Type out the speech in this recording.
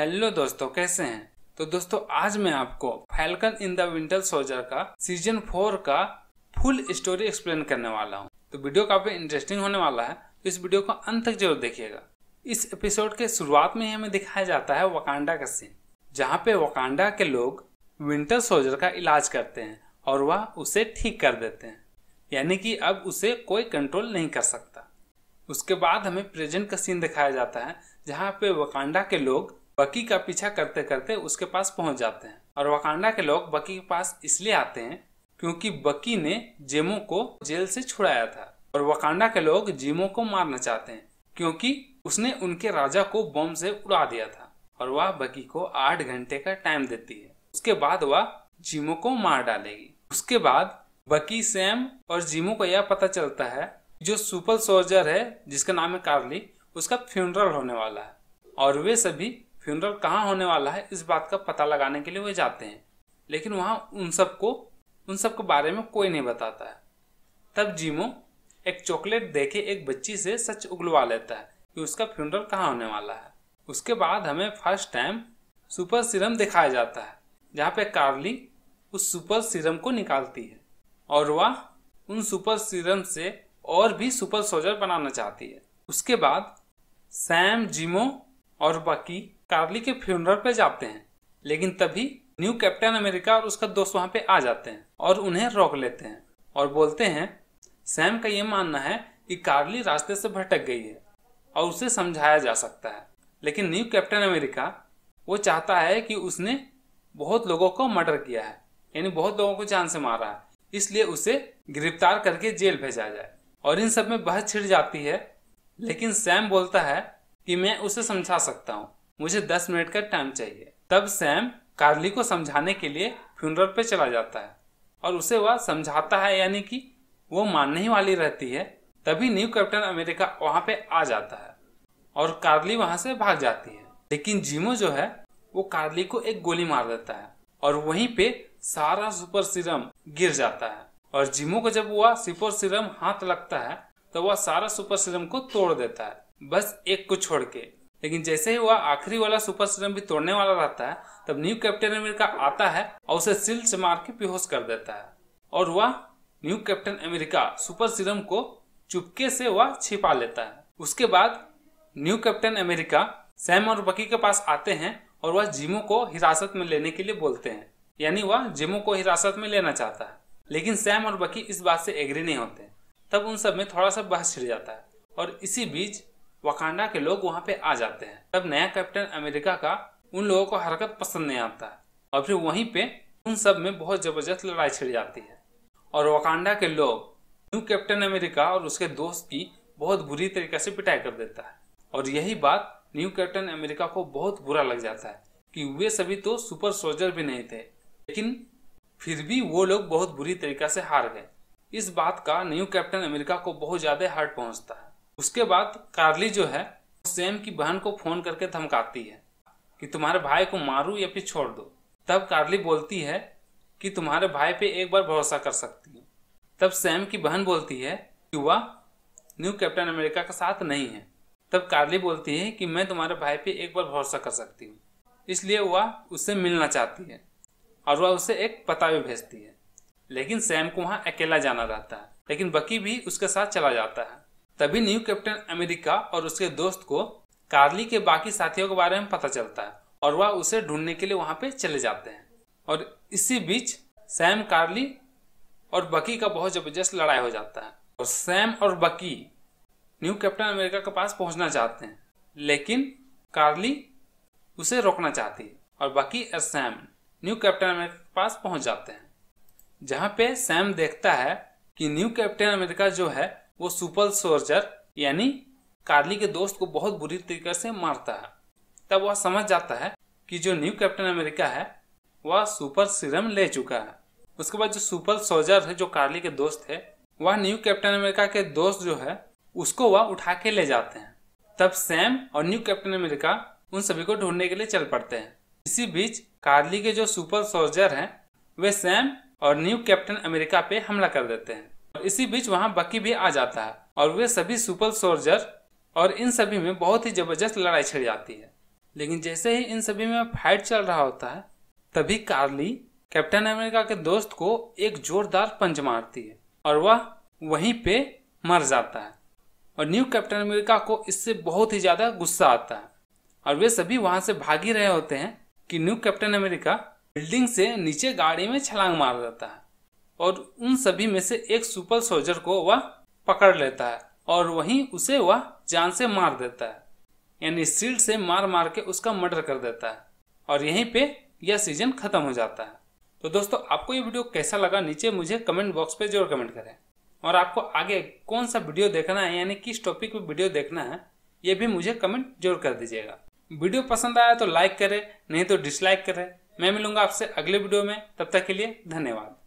hello दोस्तों कैसे हैं तो दोस्तों आज मैं आपको Falcon and the Winter Soldier का सीजन फोर का फुल स्टोरी एक्सप्लेन करने वाला हूँ तो वीडियो काफी इंटरेस्टिंग होने वाला है तो इस वीडियो को अंत तक जरूर देखिएगा इस एपिसोड के शुरुआत में ही हमें दिखाया जाता है वकांडा का सीन जहाँ पे वकांडा के लोग विंटर सोल्जर का इलाज करते हैं और वह उसे ठीक कर देते हैं यानी कि अब उसे कोई कंट्रोल नहीं कर सकता उसके बाद हमें प्रेजेंट का सीन दिखाया जाता है जहाँ पे वकांडा के लोग बकी का पीछा करते करते उसके पास पहुंच जाते हैं और वाकांडा के लोग बकी के पास इसलिए आते हैं क्योंकि बकी ने जेमो को जेल से छुड़ाया था और वकांडा के लोग जेमो को मारना चाहते हैं क्योंकि उसने उनके राजा को बम से उड़ा दिया था और वह बकी को आठ घंटे का टाइम देती है उसके बाद वह जिमो को मार डालेगी उसके बाद बकी सैम और जीमो को यह पता चलता है जो सुपर सोल्जर है जिसका नाम है कार्ली उसका फ्यूनरल होने वाला है और वे सभी फ्यूनरल कहाँ होने वाला है इस बात का पता लगाने के लिए वे जाते हैं लेकिन वहाँ उन सबको उन सब के बारे में कोई नहीं बताता है तब जीमो एक चॉकलेट देके एक बच्ची से सच उगलवा लेता है कि उसका फ्यूनरल कहाँ होने वाला है उसके बाद हमें फर्स्ट टाइम सुपर सीरम दिखाया जाता है जहाँ पे कार्ली उस सुपर सीरम को निकालती है और वह उन सुपर सीरम से और भी सुपर सोल्जर बनाना चाहती है उसके बाद सैम जिमो और बाकी कार्ली के फ्यूनरल पे जाते हैं लेकिन तभी न्यू कैप्टन अमेरिका और उसका दोस्त वहां पे आ जाते हैं और उन्हें रोक लेते हैं और बोलते हैं सैम का ये मानना है कि कार्ली रास्ते से भटक गई है और उसे समझाया जा सकता है लेकिन न्यू कैप्टन अमेरिका वो चाहता है कि उसने बहुत लोगों को मर्डर किया है यानी बहुत लोगों को जान से मारा है इसलिए उसे गिरफ्तार करके जेल भेजा जाए और इन सब में बहस छिड़ जाती है लेकिन सैम बोलता है कि मैं उसे समझा सकता हूँ मुझे दस मिनट का टाइम चाहिए तब सैम कार्ली को समझाने के लिए फ्यूनरल पे चला जाता है और उसे वह समझाता है यानी कि वो मानने ही वाली रहती है तभी न्यू कैप्टन अमेरिका वहां पे आ जाता है और कार्ली वहां से भाग जाती है लेकिन जीमो जो है वो कार्ली को एक गोली मार देता है और वहीं पे सारा सुपर सीरम गिर जाता है और जिमो को जब वह सुपर सीरम हाथ लगता है तो वह सारा सुपर सीरम को तोड़ देता है बस एक को छोड़ के लेकिन जैसे ही वह आखिरी वाला सुपर सीरम भी तोड़ने वाला रहता है तब न्यू कैप्टन अमेरिका आता है और उसे सिल से मार के बेहोश कर देता है और वह new Captain America super serum को चुपके से वह छिपा लेता है उसके बाद न्यू कैप्टन अमेरिका सैम और बकी के पास आते हैं और वह जिमो को हिरासत में लेने के लिए बोलते हैं यानी वह जिमो को हिरासत में लेना चाहता है लेकिन सैम और बकी इस बात से एग्री नहीं होते तब उन सब में थोड़ा सा बहस छिड़ जाता है और इसी बीच वकांडा के लोग वहाँ पे आ जाते हैं तब नया कैप्टन अमेरिका का उन लोगों को हरकत पसंद नहीं आता है और फिर वहीं पे उन सब में बहुत ज़बरदस्त लड़ाई छिड़ जाती है और वकांडा के लोग न्यू कैप्टन अमेरिका और उसके दोस्त की बहुत बुरी तरीके से पिटाई कर देता है और यही बात न्यू कैप्टन अमेरिका को बहुत बुरा लग जाता है कि वे सभी तो सुपर सोल्जर भी नहीं थे लेकिन फिर भी वो लोग बहुत बुरी तरीके से हार गए इस बात का न्यू कैप्टन अमेरिका को बहुत ज़्यादा हर्ट पहुंचता है उसके बाद कार्ली जो है सैम की बहन को फोन करके धमकाती है कि तुम्हारे भाई को मारू या फिर छोड़ दो तब कार्ली बोलती है कि तुम्हारे भाई पे एक बार भरोसा कर सकती हूँ तब सैम की बहन बोलती है कि वह न्यू कैप्टन अमेरिका के साथ नहीं है तब कार्ली बोलती है कि मैं तुम्हारे भाई पे एक बार भरोसा कर सकती हूँ इसलिए वह उससे मिलना चाहती है और वह उसे एक पता भी भेजती है लेकिन सैम को वहाँ अकेला जाना रहता है लेकिन बकी भी उसके साथ चला जाता है तभी न्यू कैप्टन अमेरिका और उसके दोस्त को कार्ली के बाकी साथियों के बारे में पता चलता है और वह उसे ढूंढने के लिए वहां पे चले जाते हैं और इसी बीच सैम कार्ली और बकी का बहुत जबरदस्त लड़ाई हो जाता है और सैम और बकी न्यू कैप्टन अमेरिका के पास पहुंचना चाहते हैं लेकिन कार्ली उसे रोकना चाहती है और बकी और सैम न्यू कैप्टन अमेरिका के पास पहुंच जाते हैं जहां पे सैम देखता है कि न्यू कैप्टन अमेरिका जो है वो सुपर सोर्जर यानी कार्ली के दोस्त को बहुत बुरी तरीके से मारता है तब वह समझ जाता है कि जो न्यू कैप्टन अमेरिका है वह सुपर सीरम ले चुका है उसके बाद जो सुपर सोल्जर है जो कार्ली के दोस्त है वह न्यू कैप्टन अमेरिका के दोस्त जो है उसको वह उठा के ले जाते हैं तब सैम और न्यू कैप्टन अमेरिका उन सभी को ढूंढने के लिए चल पड़ते हैं इसी बीच कार्ली के जो सुपर सोल्जर हैं वे सैम और न्यू कैप्टन अमेरिका पे हमला कर देते हैं इसी बीच वहाँ बकी भी आ जाता है और वे सभी सुपर सोल्जर और इन सभी में बहुत ही जबरदस्त लड़ाई छिड़ जाती है लेकिन जैसे ही इन सभी में फाइट चल रहा होता है तभी कार्ली कैप्टन अमेरिका के दोस्त को एक जोरदार पंच मारती है और वह वहीं पे मर जाता है और न्यू कैप्टन अमेरिका को इससे बहुत ही ज़्यादा गुस्सा आता है और वे सभी वहाँ से भागी रहे होते हैं कि न्यू कैप्टन अमेरिका बिल्डिंग से नीचे गाड़ी में छलांग मार देता है और उन सभी में से एक सुपर सोल्जर को वह पकड़ लेता है और वहीं उसे वह जान से मार देता है यानी सील्ड से मार मार के उसका मर्डर कर देता है और यहीं पे यह सीजन खत्म हो जाता है तो दोस्तों आपको ये वीडियो कैसा लगा नीचे मुझे कमेंट बॉक्स पे जरूर कमेंट करें और आपको आगे कौन सा वीडियो देखना है यानी किस टॉपिक पे वीडियो देखना है ये भी मुझे कमेंट जरूर कर दीजिएगा वीडियो पसंद आया तो लाइक करें नहीं तो डिसलाइक करें मैं मिलूंगा आपसे अगले वीडियो में तब तक के लिए धन्यवाद